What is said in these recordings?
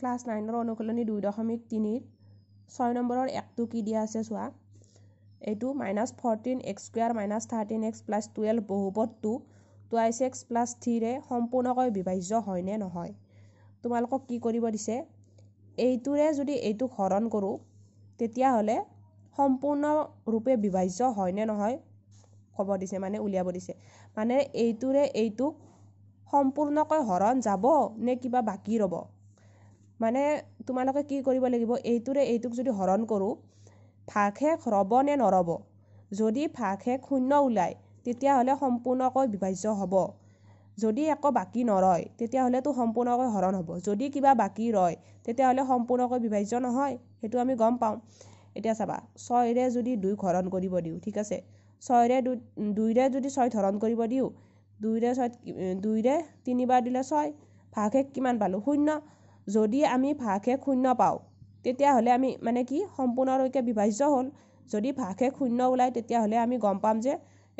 class নাইনৰ অনুশীলনী দুই দশমিক তিনিত ছয় নম্বৰৰ একটো কি দিয়া আছে চোৱা এইটো minus fourteen x square minus thirteen x plus twelve বহুপদটো টুৱাইছ এক্স প্লাছ থ্ৰীৰে সম্পূৰ্ণকৈ বিভাজ্য হয়নে নহয় তোমালোকক কি কৰিব দিছে এইটোৰে যদি এইটোক হৰণ কৰোঁ তেতিয়াহ'লে সম্পূৰ্ণৰূপে বিভাজ্য হয়নে নহয় ক'ব দিছে মানে উলিয়াব দিছে মানে এইটোৰে এইটোক সম্পূৰ্ণকৈ হৰণ যাব নে কিবা বাকী ৰ'ব মানে তোমালোকে কি কৰিব লাগিব এইটোৰে এইটোক যদি হৰণ কৰোঁ ভাগশেষ ৰ'ব নে নৰ'ব যদি ভাগশেষ শূন্য ওলায় তেতিয়াহ'লে সম্পূৰ্ণকৈ বিভাজ্য হ'ব যদি একো বাকী নৰয় তেতিয়াহ'লেতো সম্পূৰ্ণকৈ হৰণ হ'ব যদি কিবা বাকী ৰয় তেতিয়াহ'লে সম্পূৰ্ণকৈ বিভাজ্য নহয় সেইটো আমি গম পাওঁ এতিয়া চাবা ছয়ৰে যদি দুইক হৰণ কৰিব দিওঁ ঠিক আছে ছয়ৰে দুই দুইৰে যদি ছয় হৰণ কৰিব দিওঁ দুইৰে ছয়ত দুইৰে তিনিবাৰ দিলে ছয় ভাগশেষ কিমান পালোঁ শূন্য যদি আমি ভাগশেষ শূন্য পাওঁ তেতিয়াহ'লে আমি মানে কি সম্পূৰ্ণৰূপে বিভাজ্য হ'ল যদি ভাগশেষ শূন্য ওলায় তেতিয়াহ'লে আমি গম পাম যে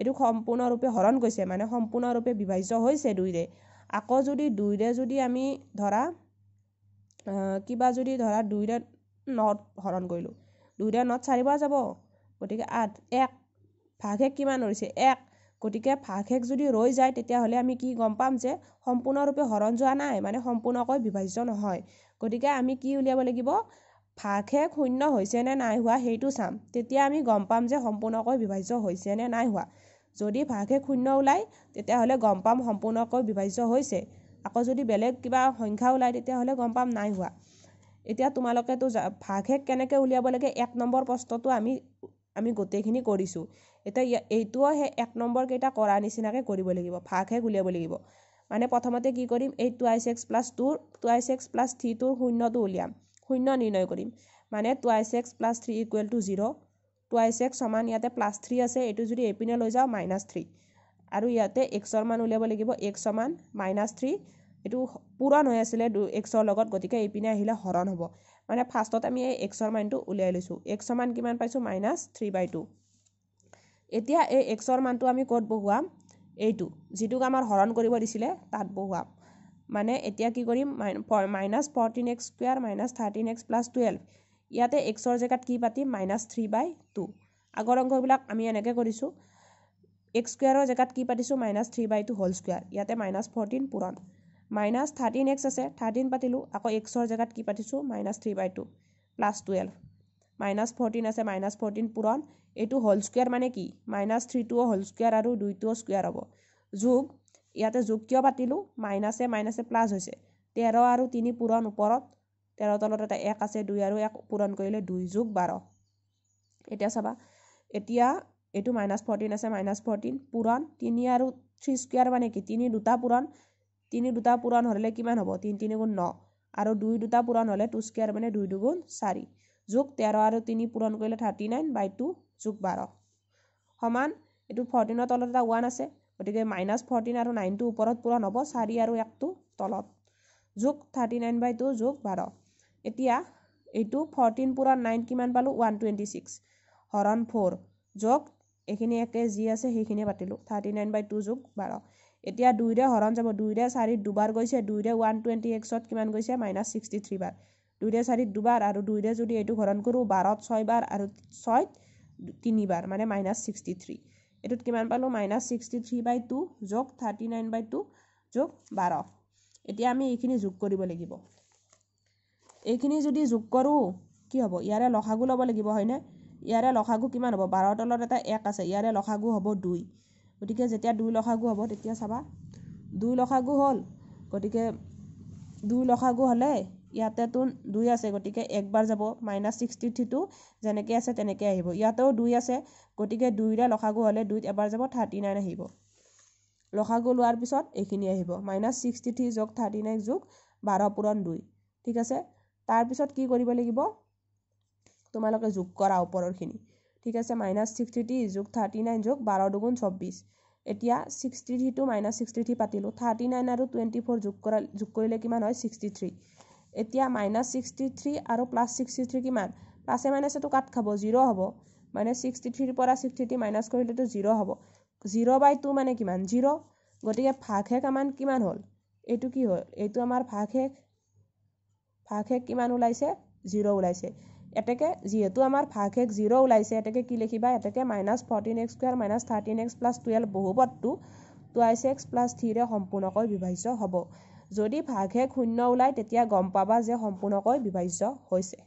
এইটো সম্পূৰ্ণৰূপে হৰণ গৈছে মানে সম্পূৰ্ণৰূপে বিভাজ্য হৈছে দুইৰে আকৌ যদি দুইৰে যদি আমি ধৰা কিবা যদি ধৰা দুইৰে নট হৰণ কৰিলোঁ দুইৰে নট চাৰিবাৰ যাব গতিকে আঠ এক ভাগশেষ কিমান হৈছে এক গতিকে ভাগশেষ যদি ৰৈ যায় তেতিয়াহ'লে আমি কি গম পাম যে সম্পূৰ্ণৰূপে হৰণ যোৱা নাই মানে সম্পূৰ্ণকৈ বিভাজ্য নহয় গতিকে আমি কি উলিয়াব লাগিব ভাগশেষ শূন্য হৈছে নে নাই হোৱা সেইটো চাম তেতিয়া আমি গম পাম যে সম্পূৰ্ণকৈ বিভাজ্য হৈছে নে নাই হোৱা যদি ভাগশেষ শূন্য ওলায় তেতিয়াহ'লে গম পাম সম্পূৰ্ণকৈ বিভাজ্য হৈছে আকৌ যদি বেলেগ কিবা সংখ্যা ওলায় তেতিয়াহ'লে গম পাম নাই হোৱা এতিয়া তোমালোকেতো ভাগশেষ কেনেকৈ উলিয়াব লাগে এক নম্বৰ প্ৰশ্নটো আমি আমি গোটেইখিনি কৰিছোঁ এতিয়া ইয়াত এইটোও সেই এক নম্বৰকেইটা কৰা নিচিনাকৈ কৰিব লাগিব ভাগহে উলিয়াব লাগিব মানে প্ৰথমতে কি কৰিম এই টু টুৱাইচ এক্স প্লাছ টুৰ টুৱাইচ এক্স প্লাছ থ্ৰীটোৰ শূন্যটো উলিয়াম শূন্য নিৰ্ণয় কৰিম মানে two twice x plus three equal to zero' twice x সমান ইয়াতে প্লাছ থ্ৰী আছে এইটো যদি এইপিনে লৈ যাওঁ মাইনাছ থ্ৰী আৰু ইয়াতে এক্সৰ মান উলিয়াব লাগিব এক্স সমান মাইনাছ থ্ৰী এইটো পূৰণ হৈ আছিলে দু এক্সৰ লগত গতিকে এইপিনে আহিলে হৰণ হ'ব মানে ফাৰ্ষ্টত আমি এই এক্সৰ মানটো উলিয়াই লৈছোঁ এক্সৰ মান কিমান পাইছোঁ মাইনাছ থ্ৰী বাই টু এতিয়া এই এক্সৰ মানটো আমি ক'ত বহুৱাম এইটো যিটোক আমাৰ হৰণ কৰিব দিছিলে তাত বহুৱাম মানে এতিয়া কি কৰিম minus fourteen x square minus thirteen x plus twelve ইয়াতে এক্সৰ জেগাত কি পাতিম মাইনাছ থ্ৰী বাই টু আগৰ অংকবিলাক আমি এনেকৈ কৰিছোঁ এক্স স্কুৱেৰৰ জেগাত কি পাতিছোঁ মাইনাছ থ্ৰী বাই টু হ'ল স্কুৱেৰ ইয়াতে মাইনাছ ফৰ্টিন পূৰণ মাইনাছ থাৰ্টিন এক্স আছে থাৰ্টিন পাতিলোঁ আকৌ এক্সৰ জেগাত কি পাতিছোঁ minus three by two plus twelve minus fourteen আছে মাইনাছ ফৰ্টিন পূৰণ এইটো হ'ল স্কুৱেৰ মানে কি মাইনাছ থ্ৰীটোও হ'ল স্কুৱেৰ আৰু দুইটোও স্কুৱেৰ হ'ব যোগ ইয়াতে যোগ কিয় পাতিলোঁ মাইনাছে মাইনাছে প্লাছ হৈছে তেৰ আৰু তিনি পূৰণ ওপৰত তেৰ তলত এটা এক আছে দুই আৰু এক পূৰণ কৰিলে দুই যোগ বাৰ এতিয়া চাবা এতিয়া এইটো মাইনাছ ফৰ্টিন আছে মাইনাছ ফৰ্টিন পূৰণ তিনি আৰু থ্ৰী স্কুৱেৰ মানে কি তিনি দুটা পূৰণ তিনি দুটা পূৰণ হ'লে কিমান হ'ব তিনি তিনি গুণ ন আৰু দুই দুটা পূৰণ হ'লে টু স্কেয়াৰ মানে দুই দুগুণ চাৰি যোগ তেৰ আৰু তিনি পূৰণ কৰিলে থাৰ্টি নাইন বাই টু যোগ বাৰ সমান এইটো ফৰ্টিনৰ তলত এটা ওৱান আছে গতিকে মাইনাছ ফৰ্টিন আৰু নাইনটো ওপৰত পূৰণ হ'ব চাৰি আৰু একটো তলত যোগ থাৰ্টি নাইন বাই টু যোগ বাৰ এতিয়া এইটো ফৰ্টিন পূৰণ নাইন কিমান পালোঁ ওৱান টুৱেণ্টি ছিক্স হৰণ ফ'ৰ যোগ এইখিনি একে যি আছে সেইখিনিয়ে পাতিলোঁ থাৰ্টি নাইন বাই টু যোগ বাৰ এতিয়া দুইৰে হৰণ যাব দুইৰে চাৰিত দুবাৰ গৈছে দুইৰে ওৱান টুৱেণ্টি এক্সত কিমান গৈছে মাইনাছ ছিক্সটি থ্ৰী বাৰ দুইৰে চাৰিত দুবাৰ আৰু দুইৰে যদি এইটো হৰণ কৰোঁ বাৰত ছয় বাৰ আৰু ছয়ত তিনিবাৰ মানে মাইনাছ ছিক্সটি থ্ৰী এইটোত কিমান পালোঁ minus sixty three by two যোগ থাৰ্টি নাইন বাই টু যোগ বাৰ এতিয়া আমি এইখিনি যোগ কৰিব লাগিব এইখিনি যদি যোগ কৰোঁ কি হ'ব ইয়াৰে লসাগু ল'ব লাগিব হয়নে ইয়াৰে লখাগু কিমান হ'ব বাৰ তলত এটা এক আছে ইয়াৰে লখাগু হ'ব দুই গতিকে যেতিয়া দুই লখাগু হ'ব তেতিয়া চাবা দুই লখাগু হ'ল গতিকে দুই লখাগু হ'লে ইয়াতেতো দুই আছে গতিকে একবাৰ যাব মাইনাছ ছিক্সটি থ্ৰীটো যেনেকৈ আছে তেনেকৈ আহিব ইয়াতেও দুই আছে গতিকে দুইৰে লখাগু হ'লে দুইত এবাৰ যাব থাৰ্টি নাইন আহিব লখাগু লোৱাৰ পিছত এইখিনি আহিব মাইনাছ ছিক্সটি থ্ৰী যোগ থাৰ্টি নাইন যোগ বাৰ পূৰণ দুই ঠিক আছে তাৰপিছত কি কৰিব লাগিব তোমালোকে যোগ কৰা ওপৰৰখিনি ঠিক আছে মাইনাছ ছিক্সটি থ্ৰী যোগ থাৰ্টি নাইন যোগ বাৰ দুগুণ চৌব্বিছ এতিয়া ছিক্সটি থ্ৰীটো মাইনাছ ছিক্সটি থ্ৰী পাতিলোঁ থাৰ্টি নাইন আৰু টুৱেণ্টি ফ'ৰ যোগ কৰা যোগ কৰিলে কিমান হয় ছিক্সটি থ্ৰী এতিয়া মাইনাছ ছিক্সটি থ্ৰী আৰু প্লাছ ছিক্সটি থ্ৰী কিমান প্লাছে মাইনাছেটো কাট খাব জিৰ' হ'ব মানে ছিক্সটি থ্ৰীৰ পৰা ছিক্সটি থ্ৰী মাইনাছ কৰিলেতো জিৰ' হ'ব জিৰ' বাই টু মানে কিমান জিৰ' গতিকে ভাগ শেষ আমাৰ কিমান হ'ল এইটো কি হ'ল এইটো আমাৰ ভাগ শেষ ভাগ শেষ কিমান ওলাইছে জিৰ' ওলাইছে এতেকে যিহেতু আমাৰ ভাগ শেষ জিৰ' ওলাইছে এতেকে কি লিখিবা এতেকে minus fourteen x square minus thirteen x plus twelve বহুপদটো টুৱাইছ এক্স প্লাছ থ্ৰীৰে সম্পূৰ্ণকৈ বিভাজ্য হ'ব যদি ভাগ শেষ শূন্য ওলায় তেতিয়া গম পাবা যে সম্পূৰ্ণকৈ বিভাজ্য হৈছে